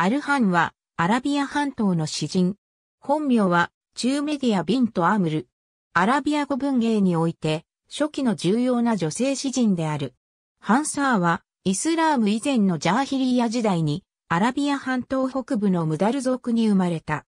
アルハンは、アラビア半島の詩人。本名は、中メディア・ビント・アムル。アラビア語文芸において、初期の重要な女性詩人である。ハンサーは、イスラーム以前のジャーヒリーヤ時代に、アラビア半島北部のムダル族に生まれた。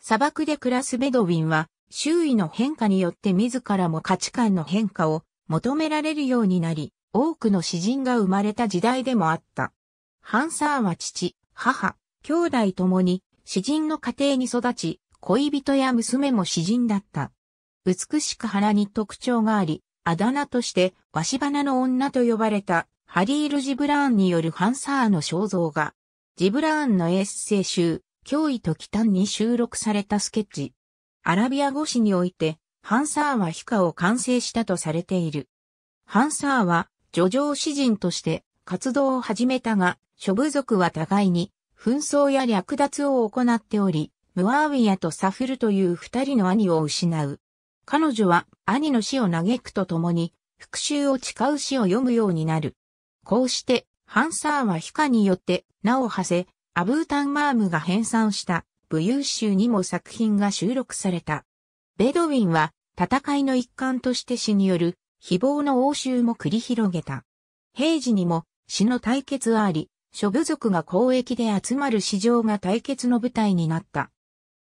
砂漠で暮らすベドウィンは、周囲の変化によって自らも価値観の変化を求められるようになり、多くの詩人が生まれた時代でもあった。ハンサーは父、母、兄弟ともに詩人の家庭に育ち、恋人や娘も詩人だった。美しく花に特徴があり、あだ名として、わし花の女と呼ばれた、ハリール・ジブラーンによるハンサーの肖像画。ジブラーンのエッセイ集、脅威と忌憚に収録されたスケッチ。アラビア語詞において、ハンサーは皮下を完成したとされている。ハンサーは、叙情詩人として活動を始めたが、諸部族は互いに紛争や略奪を行っており、ムアーウィアとサフルという二人の兄を失う。彼女は兄の死を嘆くとともに、復讐を誓う詩を読むようになる。こうして、ハンサーはヒカによって名を馳せ、アブータンマームが編纂した武勇集にも作品が収録された。ベドウィンは戦いの一環として死による誹謗の応酬も繰り広げた。平時にも死の対決あり、諸部族が交易で集まる市場が対決の舞台になった。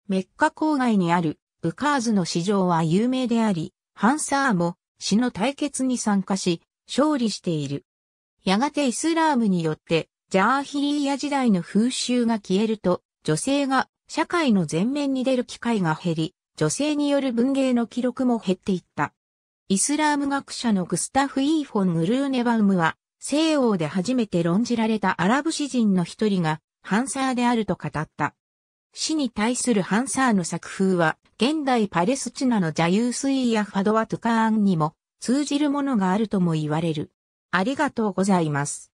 メッカ郊外にあるブカーズの市場は有名であり、ハンサーも死の対決に参加し、勝利している。やがてイスラームによって、ジャーヒリーヤ時代の風習が消えると、女性が社会の前面に出る機会が減り、女性による文芸の記録も減っていった。イスラーム学者のグスタフ・イーフォン・グルーネバウムは、西欧で初めて論じられたアラブ詩人の一人がハンサーであると語った。死に対するハンサーの作風は、現代パレスチナのジャユースイーやファドワトカーンにも通じるものがあるとも言われる。ありがとうございます。